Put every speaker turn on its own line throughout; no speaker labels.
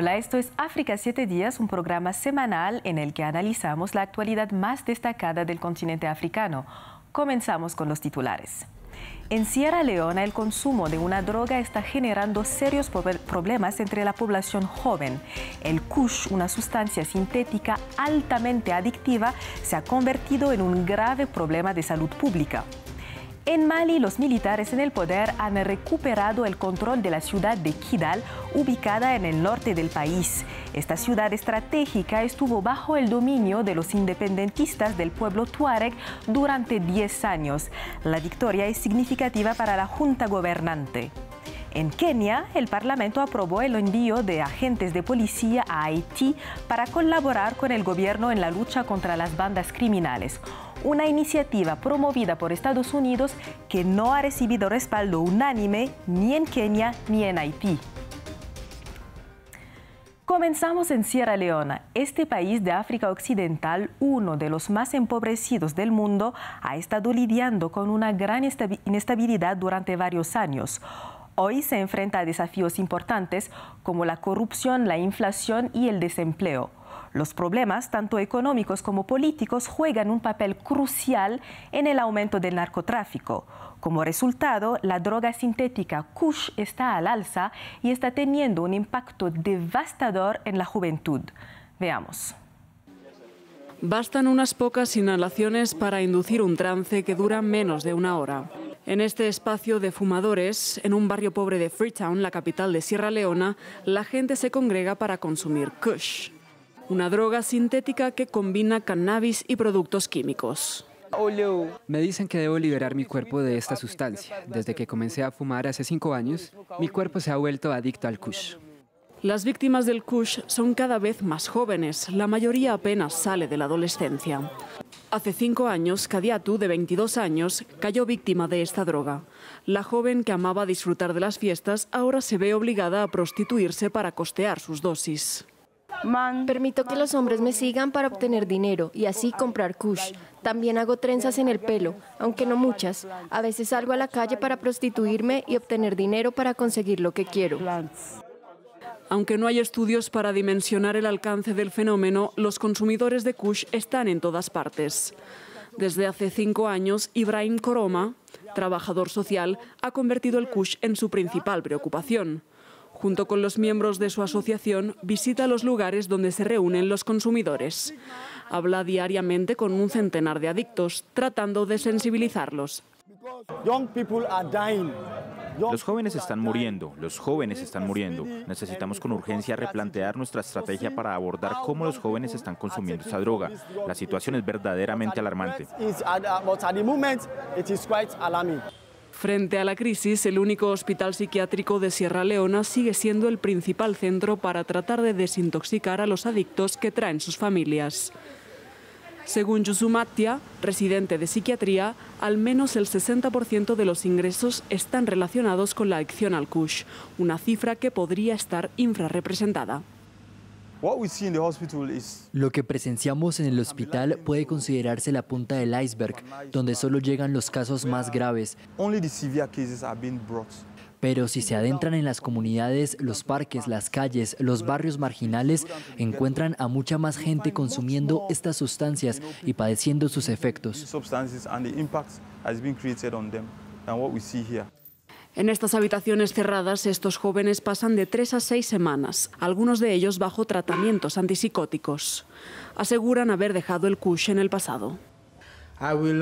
Hola, esto es África 7 Días, un programa semanal en el que analizamos la actualidad más destacada del continente africano. Comenzamos con los titulares. En Sierra Leona, el consumo de una droga está generando serios problemas entre la población joven. El kush, una sustancia sintética altamente adictiva, se ha convertido en un grave problema de salud pública. En Mali, los militares en el poder han recuperado el control de la ciudad de Kidal, ubicada en el norte del país. Esta ciudad estratégica estuvo bajo el dominio de los independentistas del pueblo tuareg durante 10 años. La victoria es significativa para la junta gobernante. En Kenia, el Parlamento aprobó el envío de agentes de policía a Haití para colaborar con el gobierno en la lucha contra las bandas criminales una iniciativa promovida por Estados Unidos que no ha recibido respaldo unánime ni en Kenia ni en Haití. Comenzamos en Sierra Leona. Este país de África Occidental, uno de los más empobrecidos del mundo, ha estado lidiando con una gran inestabilidad durante varios años. Hoy se enfrenta a desafíos importantes como la corrupción, la inflación y el desempleo. Los problemas, tanto económicos como políticos, juegan un papel crucial en el aumento del narcotráfico. Como resultado, la droga sintética Kush está al alza y está teniendo un impacto devastador en la juventud. Veamos.
Bastan unas pocas inhalaciones para inducir un trance que dura menos de una hora. En este espacio de fumadores, en un barrio pobre de Freetown, la capital de Sierra Leona, la gente se congrega para consumir kush una droga sintética que combina cannabis y productos químicos. Me dicen que debo liberar mi cuerpo de esta sustancia. Desde que comencé a fumar hace cinco años, mi cuerpo se ha vuelto adicto al kush. Las víctimas del kush son cada vez más jóvenes, la mayoría apenas sale de la adolescencia. Hace cinco años, Kadiatu, de 22 años, cayó víctima de esta droga. La joven que amaba disfrutar de las fiestas ahora se ve obligada a prostituirse para costear sus dosis.
Permito que los hombres me sigan para obtener dinero y así comprar kush. También hago trenzas en el pelo, aunque no muchas. A veces salgo a la calle para prostituirme y obtener dinero para conseguir lo que quiero.
Aunque no hay estudios para dimensionar el alcance del fenómeno, los consumidores de kush están en todas partes. Desde hace cinco años, Ibrahim Koroma, trabajador social, ha convertido el kush en su principal preocupación. Junto con los miembros de su asociación, visita los lugares donde se reúnen los consumidores. Habla diariamente con un centenar de adictos, tratando de sensibilizarlos.
Los jóvenes están muriendo, los jóvenes están muriendo. Necesitamos con urgencia replantear nuestra estrategia para abordar cómo los jóvenes están consumiendo esa droga. La situación es verdaderamente alarmante.
Frente a la crisis, el único hospital psiquiátrico de Sierra Leona sigue siendo el principal centro para tratar de desintoxicar a los adictos que traen sus familias. Según Yusumatia, residente de psiquiatría, al menos el 60% de los ingresos están relacionados con la adicción al Cush, una cifra que podría estar infrarrepresentada.
Lo que presenciamos en el hospital puede considerarse la punta del iceberg, donde solo llegan los casos más graves. Pero si se adentran en las comunidades, los parques, las calles, los barrios marginales, encuentran
a mucha más gente consumiendo estas sustancias y padeciendo sus efectos. En estas habitaciones cerradas, estos jóvenes pasan de tres a seis semanas, algunos de ellos bajo tratamientos antipsicóticos. Aseguran haber dejado el kush en el pasado. Um,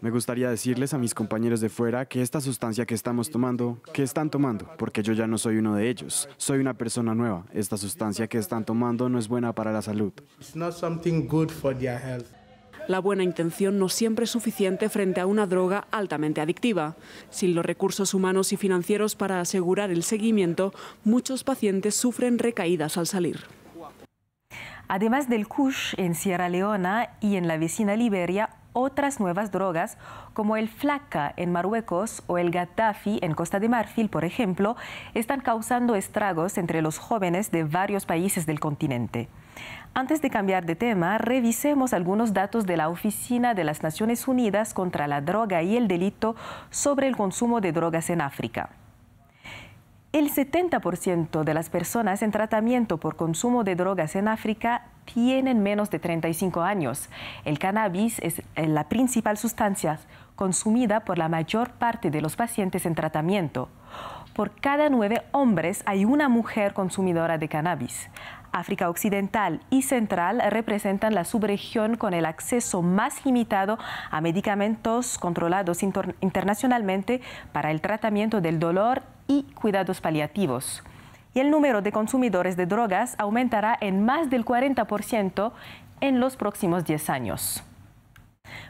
Me gustaría decirles a mis compañeros de fuera que esta sustancia que estamos tomando, que están tomando, porque yo ya no soy uno de ellos, soy una persona nueva. Esta sustancia que están tomando no es buena para la salud.
La buena intención no siempre es suficiente frente a una droga altamente adictiva. Sin los recursos humanos y financieros para asegurar el seguimiento, muchos pacientes sufren recaídas al
salir. Además del Kush en Sierra Leona y en la vecina Liberia, otras nuevas drogas como el flaca en Marruecos o el gatafi en Costa de Marfil, por ejemplo, están causando estragos entre los jóvenes de varios países del continente. Antes de cambiar de tema, revisemos algunos datos de la Oficina de las Naciones Unidas contra la Droga y el Delito sobre el consumo de drogas en África. El 70% de las personas en tratamiento por consumo de drogas en África tienen menos de 35 años. El cannabis es eh, la principal sustancia consumida por la mayor parte de los pacientes en tratamiento. Por cada nueve hombres hay una mujer consumidora de cannabis. África Occidental y Central representan la subregión con el acceso más limitado a medicamentos controlados internacionalmente para el tratamiento del dolor y cuidados paliativos y el número de consumidores de drogas aumentará en más del 40% en los próximos 10 años.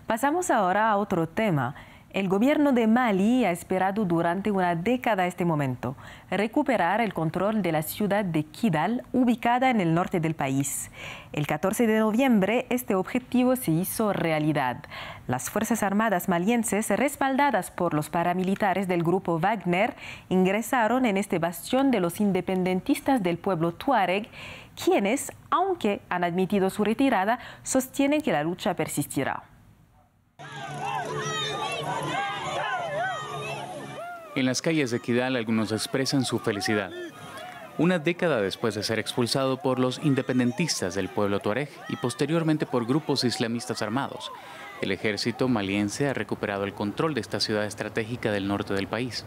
Pasamos ahora a otro tema. El gobierno de Mali ha esperado durante una década este momento, recuperar el control de la ciudad de Kidal, ubicada en el norte del país. El 14 de noviembre, este objetivo se hizo realidad. Las Fuerzas Armadas malienses, respaldadas por los paramilitares del grupo Wagner, ingresaron en este bastión de los independentistas del pueblo Tuareg, quienes, aunque han admitido su retirada, sostienen que la lucha persistirá.
En las calles de Kidal algunos expresan su felicidad. Una década después de ser expulsado por los independentistas del pueblo tuareg y posteriormente por grupos islamistas armados, el ejército maliense ha recuperado el control de esta ciudad estratégica del norte del país.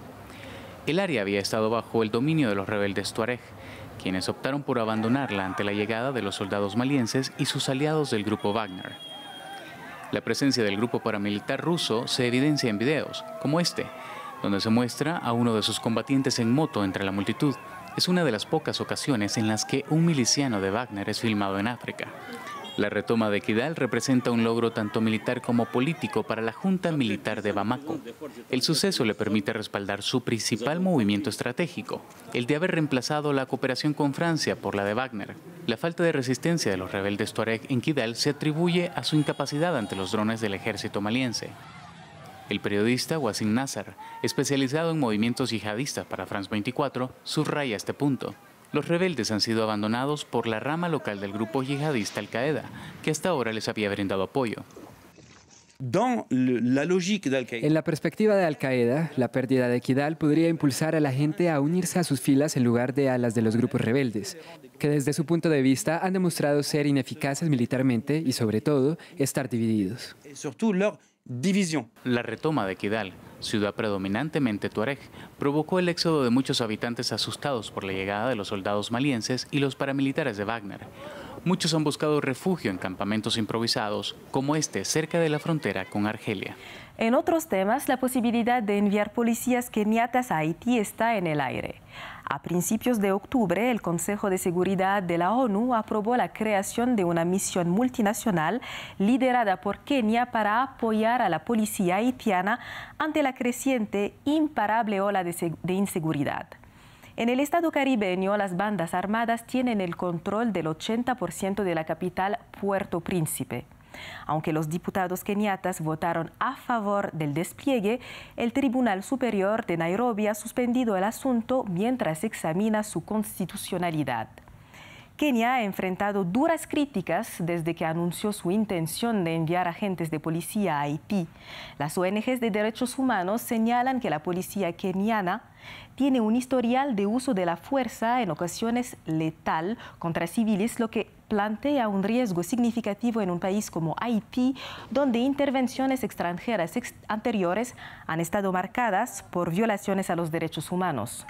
El área había estado bajo el dominio de los rebeldes tuareg, quienes optaron por abandonarla ante la llegada de los soldados malienses y sus aliados del grupo Wagner. La presencia del grupo paramilitar ruso se evidencia en videos, como este, donde se muestra a uno de sus combatientes en moto entre la multitud. Es una de las pocas ocasiones en las que un miliciano de Wagner es filmado en África. La retoma de Kidal representa un logro tanto militar como político para la Junta Militar de Bamako. El suceso le permite respaldar su principal movimiento estratégico, el de haber reemplazado la cooperación con Francia por la de Wagner. La falta de resistencia de los rebeldes Tuareg en Kidal se atribuye a su incapacidad ante los drones del ejército maliense. El periodista Wasim Nazar, especializado en movimientos yihadistas para France 24, subraya este punto. Los rebeldes han sido abandonados por la rama local del grupo yihadista Al-Qaeda, que hasta ahora les había brindado apoyo. En
la perspectiva de Al-Qaeda, la pérdida de Kidal podría impulsar a la gente a unirse a sus filas en lugar de a las de los grupos rebeldes, que desde su punto de vista han demostrado ser ineficaces militarmente y sobre todo estar divididos
división. La retoma de Kidal, ciudad predominantemente tuareg, provocó el éxodo de muchos habitantes asustados por la llegada de los soldados malienses y los paramilitares de Wagner. Muchos han buscado refugio en campamentos improvisados, como este cerca de la frontera con Argelia.
En otros temas, la posibilidad de enviar policías keniatas a Haití está en el aire. A principios de octubre, el Consejo de Seguridad de la ONU aprobó la creación de una misión multinacional liderada por Kenia para apoyar a la policía haitiana ante la creciente imparable ola de, inseguridad. En el estado caribeño, las bandas armadas tienen el control del 80% de la capital Puerto Príncipe. Aunque los diputados keniatas votaron a favor del despliegue, el Tribunal Superior de Nairobi ha suspendido el asunto mientras examina su constitucionalidad. Kenia ha enfrentado duras críticas desde que anunció su intención de enviar agentes de policía a Haití. Las ONGs de derechos humanos señalan que la policía keniana tiene un historial de uso de la fuerza, en ocasiones letal, contra civiles, lo que plantea un riesgo significativo en un país como Haití, donde intervenciones extranjeras anteriores han estado marcadas por violaciones a los derechos humanos.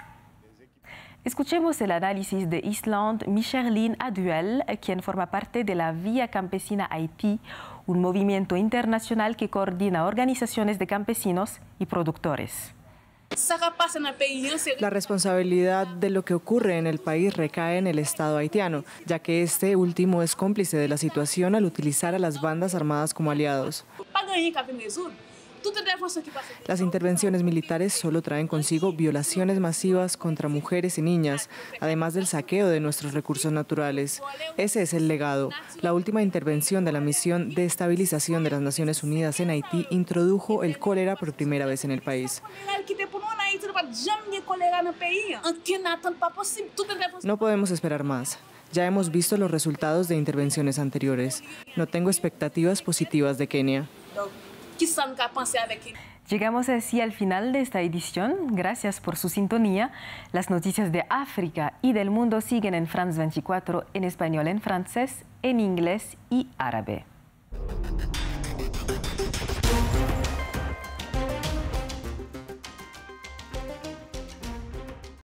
Escuchemos el análisis de Island Micheline Aduel, quien forma parte de la Vía Campesina Haití, un movimiento internacional que coordina organizaciones de campesinos y productores.
La responsabilidad de lo que ocurre en el país recae en el Estado haitiano, ya que este último es cómplice de la situación al utilizar a las bandas armadas como aliados. Las intervenciones militares solo traen consigo violaciones masivas contra mujeres y niñas, además del saqueo de nuestros recursos naturales. Ese es el legado. La última intervención de la misión de estabilización de las Naciones Unidas en Haití introdujo el cólera por primera vez en el país. No podemos esperar más. Ya hemos visto los resultados de intervenciones anteriores. No tengo expectativas positivas de Kenia.
Llegamos así al final de esta edición. Gracias por su sintonía. Las noticias de África y del mundo siguen en France 24 en español, en francés, en inglés y árabe.